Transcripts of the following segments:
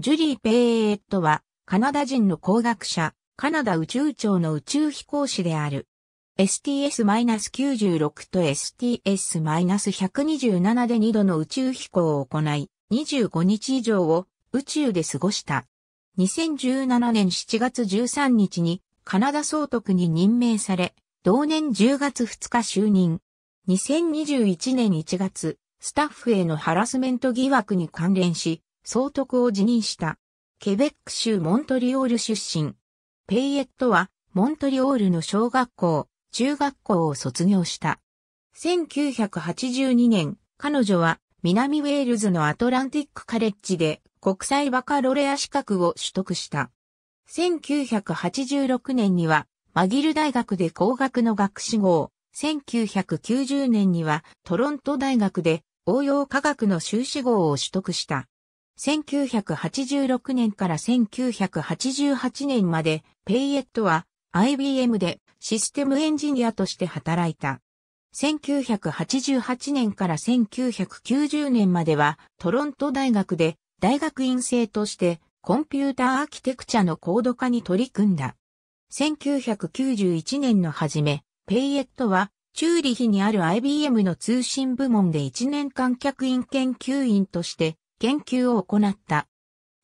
ジュリー・ペイエットは、カナダ人の工学者、カナダ宇宙庁の宇宙飛行士である。STS-96 と STS-127 で2度の宇宙飛行を行い、25日以上を宇宙で過ごした。2017年7月13日にカナダ総督に任命され、同年10月2日就任。2021年1月、スタッフへのハラスメント疑惑に関連し、総督を辞任した。ケベック州モントリオール出身。ペイエットは、モントリオールの小学校、中学校を卒業した。1982年、彼女は、南ウェールズのアトランティックカレッジで、国際バカロレア資格を取得した。1986年には、マギル大学で工学の学士号、1990年には、トロント大学で応用科学の修士号を取得した。1986年から1988年まで、ペイエットは IBM でシステムエンジニアとして働いた。1988年から1990年まではトロント大学で大学院生としてコンピューターアーキテクチャの高度化に取り組んだ。1991年の初め、ペイエットはチューリヒにある IBM の通信部門で1年間客員研究員として研究を行った。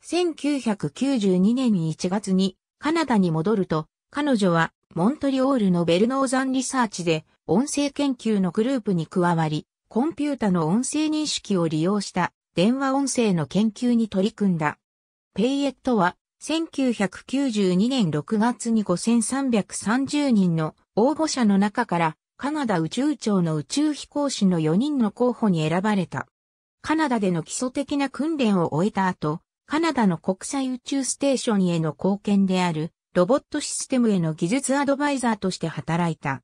1992年1月にカナダに戻ると、彼女はモントリオールのベルノーザンリサーチで音声研究のグループに加わり、コンピュータの音声認識を利用した電話音声の研究に取り組んだ。ペイエットは1992年6月に5330人の応募者の中からカナダ宇宙庁の宇宙飛行士の4人の候補に選ばれた。カナダでの基礎的な訓練を終えた後、カナダの国際宇宙ステーションへの貢献であるロボットシステムへの技術アドバイザーとして働いた。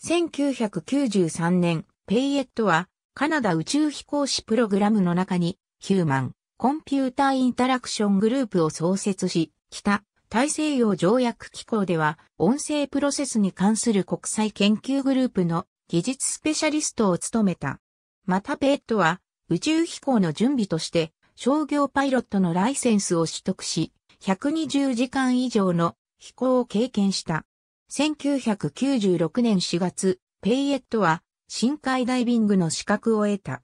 1993年、ペイエットはカナダ宇宙飛行士プログラムの中にヒューマン、コンピューターインタラクショングループを創設し、北大西洋条約機構では音声プロセスに関する国際研究グループの技術スペシャリストを務めた。またペイエットは宇宙飛行の準備として商業パイロットのライセンスを取得し、120時間以上の飛行を経験した。1996年4月、ペイエットは深海ダイビングの資格を得た。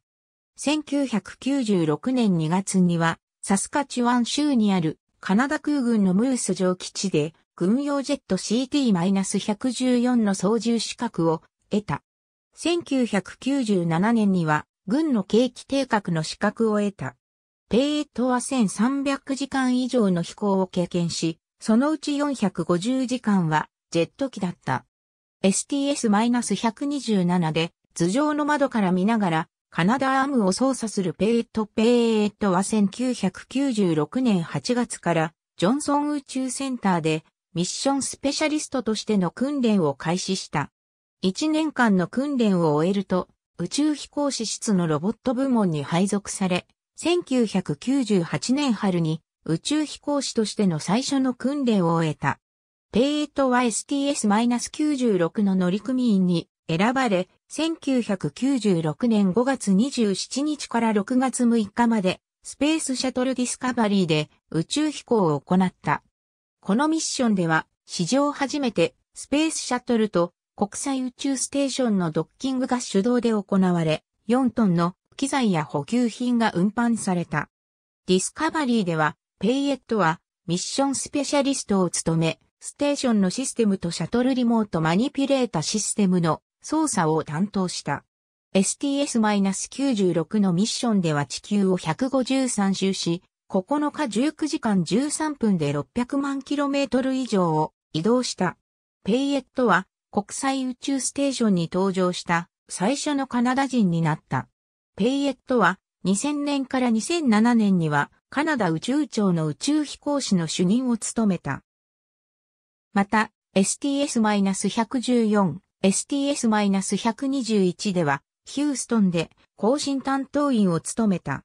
1996年2月には、サスカチュワン州にあるカナダ空軍のムース上基地で、軍用ジェット CT-114 の操縦資格を得た。1997年には、軍の景気定格の資格を得た。ペイエットは1300時間以上の飛行を経験し、そのうち450時間はジェット機だった。STS-127 で頭上の窓から見ながらカナダアームを操作するペイエット。ペイエットは1996年8月からジョンソン宇宙センターでミッションスペシャリストとしての訓練を開始した。1年間の訓練を終えると宇宙飛行士室のロボット部門に配属され、1998年春に宇宙飛行士としての最初の訓練を終えた。ペイエットは STS-96 の乗組員に選ばれ、1996年5月27日から6月6日までスペースシャトルディスカバリーで宇宙飛行を行った。このミッションでは史上初めてスペースシャトルと国際宇宙ステーションのドッキングが手動で行われ、4トンの機材や補給品が運搬された。ディスカバリーでは、ペイエットはミッションスペシャリストを務め、ステーションのシステムとシャトルリモートマニピュレータシステムの操作を担当した。STS-96 のミッションでは地球を153周し、9日19時間13分で600万トル以上を移動した。ペイエットは国際宇宙ステーションに登場した最初のカナダ人になった。ペイエットは2000年から2007年にはカナダ宇宙庁の宇宙飛行士の主任を務めた。また、STS-114、STS-121 では、ヒューストンで更新担当員を務めた。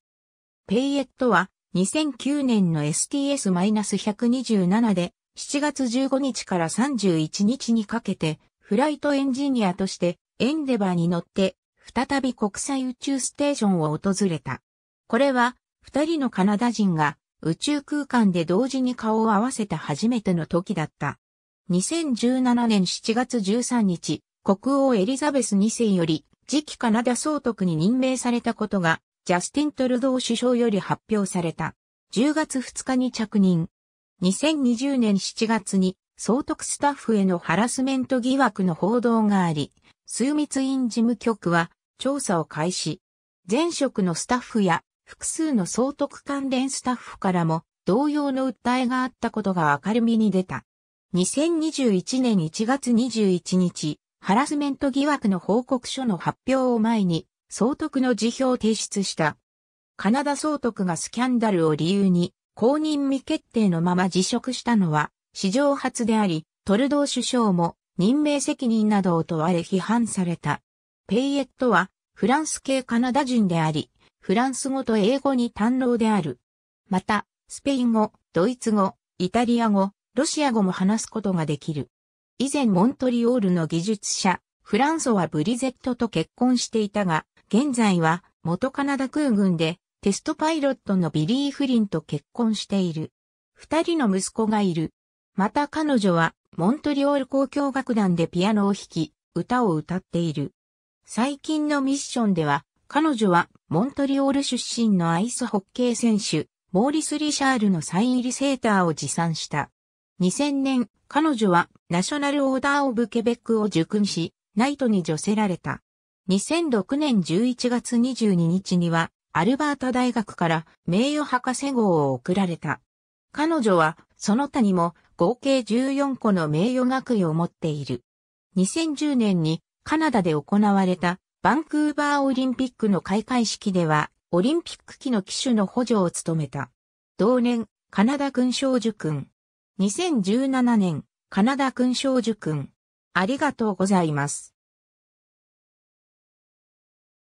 ペイエットは2009年の STS-127 で7月15日から31日にかけてフライトエンジニアとしてエンデバーに乗って再び国際宇宙ステーションを訪れた。これは二人のカナダ人が宇宙空間で同時に顔を合わせた初めての時だった。2017年7月13日、国王エリザベス2世より次期カナダ総督に任命されたことがジャスティン・トルドー首相より発表された。10月2日に着任。2020年7月に総督スタッフへのハラスメント疑惑の報道があり、数密院事務局は調査を開始。前職のスタッフや複数の総督関連スタッフからも同様の訴えがあったことが明るみに出た。2021年1月21日、ハラスメント疑惑の報告書の発表を前に、総督の辞表を提出した。カナダ総督がスキャンダルを理由に、公認未決定のまま辞職したのは、史上初であり、トルドー首相も任命責任などを問われ批判された。ペイエットはフランス系カナダ人であり、フランス語と英語に堪能である。また、スペイン語、ドイツ語、イタリア語、ロシア語も話すことができる。以前モントリオールの技術者、フランソはブリゼットと結婚していたが、現在は元カナダ空軍でテストパイロットのビリー・フリンと結婚している。二人の息子がいる。また彼女は、モントリオール交響楽団でピアノを弾き、歌を歌っている。最近のミッションでは、彼女は、モントリオール出身のアイスホッケー選手、モーリス・リシャールのサイン入りセーターを持参した。2000年、彼女は、ナショナルオーダー・オブ・ケベックを受勲し、ナイトに除せられた。2006年11月22日には、アルバータ大学から名誉博士号を贈られた。彼女は、その他にも、合計14個の名誉学位を持っている。2010年にカナダで行われたバンクーバーオリンピックの開会式ではオリンピック機の機種の補助を務めた。同年、カナダ勲章受勲。2017年、カナダ勲章受勲。ありがとうございます。